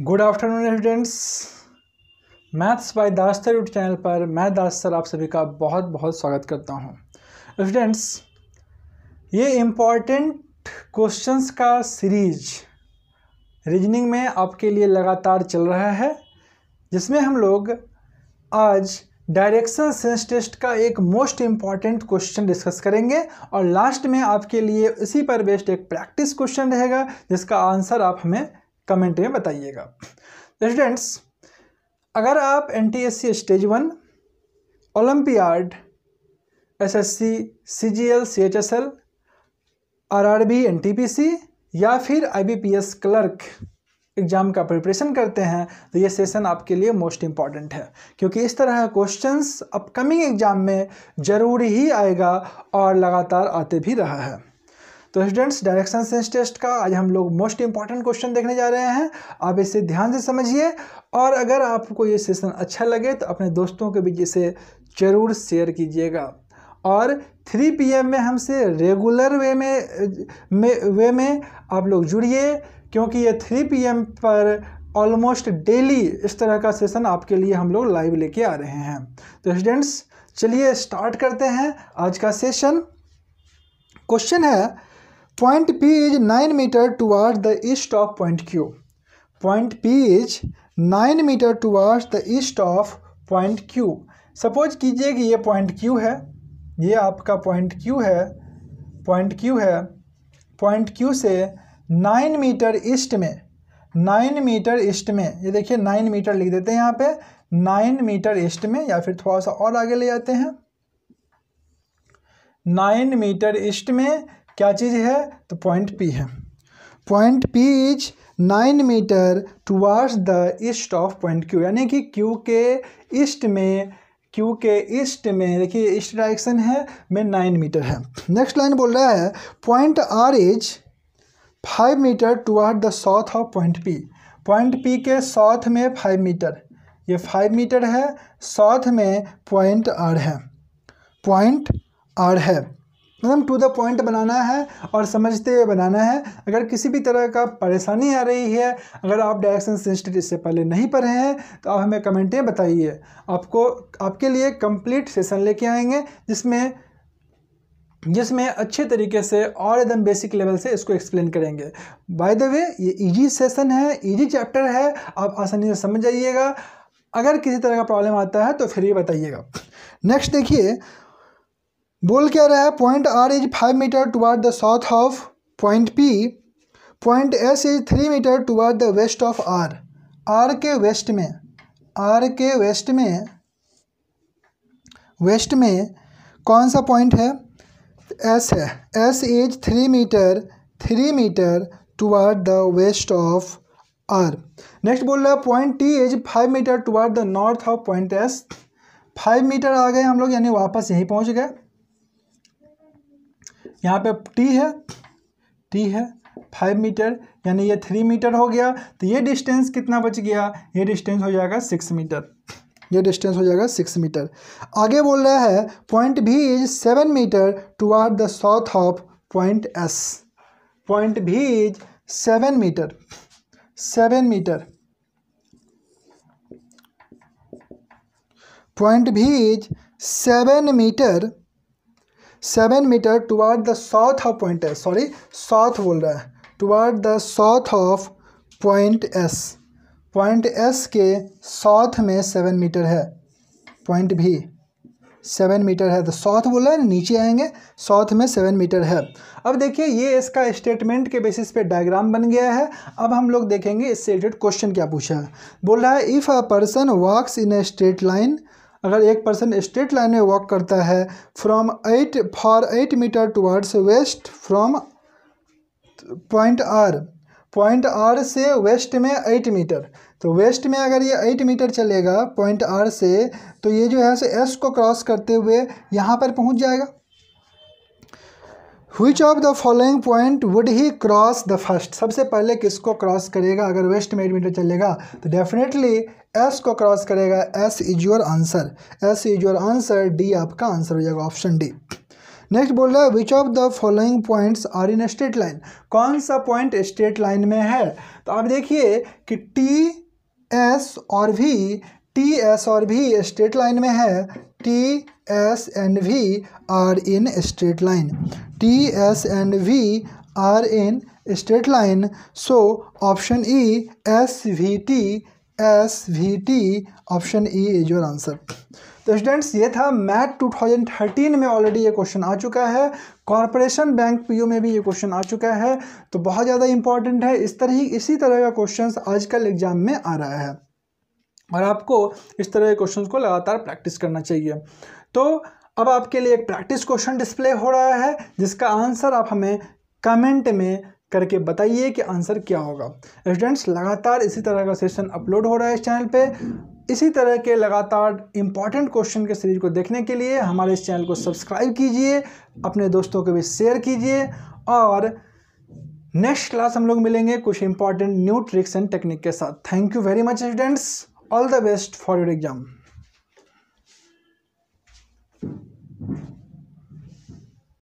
good afternoon students maths by दास्तर YouTube channel पर मैं दास्तर आप सभी का बहुत बहुत स्वागत करता हूं स्टूडेंट्स ये इम्पॉर्टेंट क्वेश्चंस का सीरीज रीजनिंग में आपके लिए लगातार चल रहा है जिसमें हम लोग आज डायरेक्शन सेंस टेस्ट का एक मोस्ट इम्पॉर्टेंट क्वेश्चन डिस्कस करेंगे और लास्ट में आपके लिए इसी पर बेस्ड एक प्रैक्टिस क्वेश्चन रहेगा जिसका आंसर आप हमें कमेंट में बताइएगा स्टूडेंट्स तो अगर आप N T S C stage one olympiad S S C C G L C H S L R R B N T P C या फिर I B P S clerk exam का preparation करते हैं तो ये session आपके लिए most important है क्योंकि इस तरह का क्वेश्चंस अपकमिंग एग्ज़ाम में ज़रूर ही आएगा और लगातार आते भी रहा है तो स्टूडेंट्स डायरेक्शन सेंस टेस्ट का आज हम लोग मोस्ट इंपॉर्टेंट क्वेश्चन देखने जा रहे हैं आप इसे ध्यान से समझिए और अगर आपको ये सेशन अच्छा लगे तो अपने दोस्तों के बीच इसे ज़रूर शेयर कीजिएगा और 3 पीएम में हमसे रेगुलर वे में, में वे में आप लोग जुड़िए क्योंकि ये 3 पीएम पर ऑलमोस्ट डेली इस तरह का सेशन आपके लिए हम लोग लाइव लेके आ रहे हैं तो स्टूडेंट्स चलिए स्टार्ट करते हैं आज का सेशन क्वेश्चन है point P is nine metre towards the east of point Q point P is nine metre towards the east of point Q suppose कीजिए कि ये पॉइंट क्यू है ये आपका पॉइंट क्यू है पॉइंट क्यू है point Q से nine metre east में नाइन मीटर ईस्ट में ये देखिए नाइन मीटर लिख देते हैं यहाँ पे नाइन मीटर ईस्ट में या फिर थोड़ा सा और आगे ले जाते हैं नाइन मीटर ईस्ट में क्या चीज़ है तो पॉइंट पी है point P is nine metre towards the east of point Q यानी कि क्यू के ईस्ट में क्यू के ईस्ट में देखिए ईस्ट डायरेक्शन है में नाइन मीटर है नेक्स्ट लाइन बोल रहा है point R is five metre toward the south of point P point P के साउथ में फाइव मीटर ये फाइव मीटर है साउथ में पॉइंट आर है पॉइंट आर है एकदम टू द पॉइंट बनाना है और समझते हुए बनाना है अगर किसी भी तरह का परेशानी आ रही है अगर आप डायरेक्शन सेंसिटिव इससे पहले नहीं पढ़े हैं तो आप हमें कमेंट में बताइए आपको आपके लिए कंप्लीट सेशन लेके आएंगे जिसमें जिसमें अच्छे तरीके से और एकदम बेसिक लेवल से इसको एक्सप्लेन करेंगे बाय द वे ये इजी सेशन है इजी चैप्टर है आप आसानी से समझ जाइएगा अगर किसी तरह का प्रॉब्लम आता है तो फिर ये बताइएगा नेक्स्ट देखिए बोल क्या रहा है point R is five metre toward the south of point P point S is three metre toward the west of R R के वेस्ट में आर के वेस्ट में वेस्ट में कौन सा पॉइंट है एस है S is three metre three metre toward the west of R next बोल रहा है point T is five metre toward the north of point S five metre आ गए हम लोग यानी वापस यहीं पहुंच गए यहाँ पे टी है टी है फाइव मीटर यानी ये थ्री मीटर हो गया तो ये डिस्टेंस कितना बच गया ये डिस्टेंस हो जाएगा सिक्स मीटर ये डिस्टेंस हो जाएगा सिक्स मीटर आगे बोल रहा है point B is seven metre toward the south of point S point B is seven metre seven metre point B is seven metre seven metre toward the south of point S sorry south बोल रहा है toward the south of point S point S के south में seven metre है point B seven metre है तो south बोला है नीचे आएंगे साउथ में सेवन मीटर है अब देखिए ये इसका स्टेटमेंट के बेसिस पे डायग्राम बन गया है अब हम लोग देखेंगे इससे रिलेटेड क्वेश्चन क्या पूछा है बोल रहा है if a person walks in a straight line अगर एक पर्सन स्ट्रेट लाइन में वॉक करता है from eight for eight metre towards west from point R point R से वेस्ट में एट मीटर तो वेस्ट में अगर ये एट मीटर चलेगा पॉइंट आर से तो ये जो है सो एस को क्रॉस करते हुए यहाँ पर पहुँच जाएगा which of the following point would he cross the first सबसे पहले किसको क्रॉस करेगा अगर वेस्ट में मीटर चलेगा तो डेफिनेटली एस को क्रॉस करेगा S is your answer S is your answer D आपका आंसर हो जाएगा ऑप्शन डी नेक्स्ट बोल रहा है which of the following points are in straight line कौन सा पॉइंट स्ट्रेट लाइन में है तो आप देखिए कि टी एस और भी टी एस और भी स्ट्रेट लाइन में है T S and V R in straight line T S and V R in straight line so option E S V T S V T option E is your answer तो students ये था math 2013 में already ये question आ चुका है corporation bank PO में भी ये क्वेश्चन आ चुका है तो बहुत ज़्यादा इंपॉर्टेंट है इस तरह ही इसी तरह का क्वेश्चन आजकल एग्जाम में आ रहा है और आपको इस तरह के क्वेश्चन को लगातार प्रैक्टिस करना चाहिए तो अब आपके लिए एक प्रैक्टिस क्वेश्चन डिस्प्ले हो रहा है जिसका आंसर आप हमें कमेंट में करके बताइए कि आंसर क्या होगा स्टूडेंट्स लगातार इसी तरह का सेशन अपलोड हो रहा है इस चैनल पे इसी तरह के लगातार इम्पॉर्टेंट क्वेश्चन के सीरीज को देखने के लिए हमारे इस चैनल को सब्सक्राइब कीजिए अपने दोस्तों को भी शेयर कीजिए और नेक्स्ट क्लास हम लोग मिलेंगे कुछ important new tricks and technique के साथ thank you very much students all the best for your exam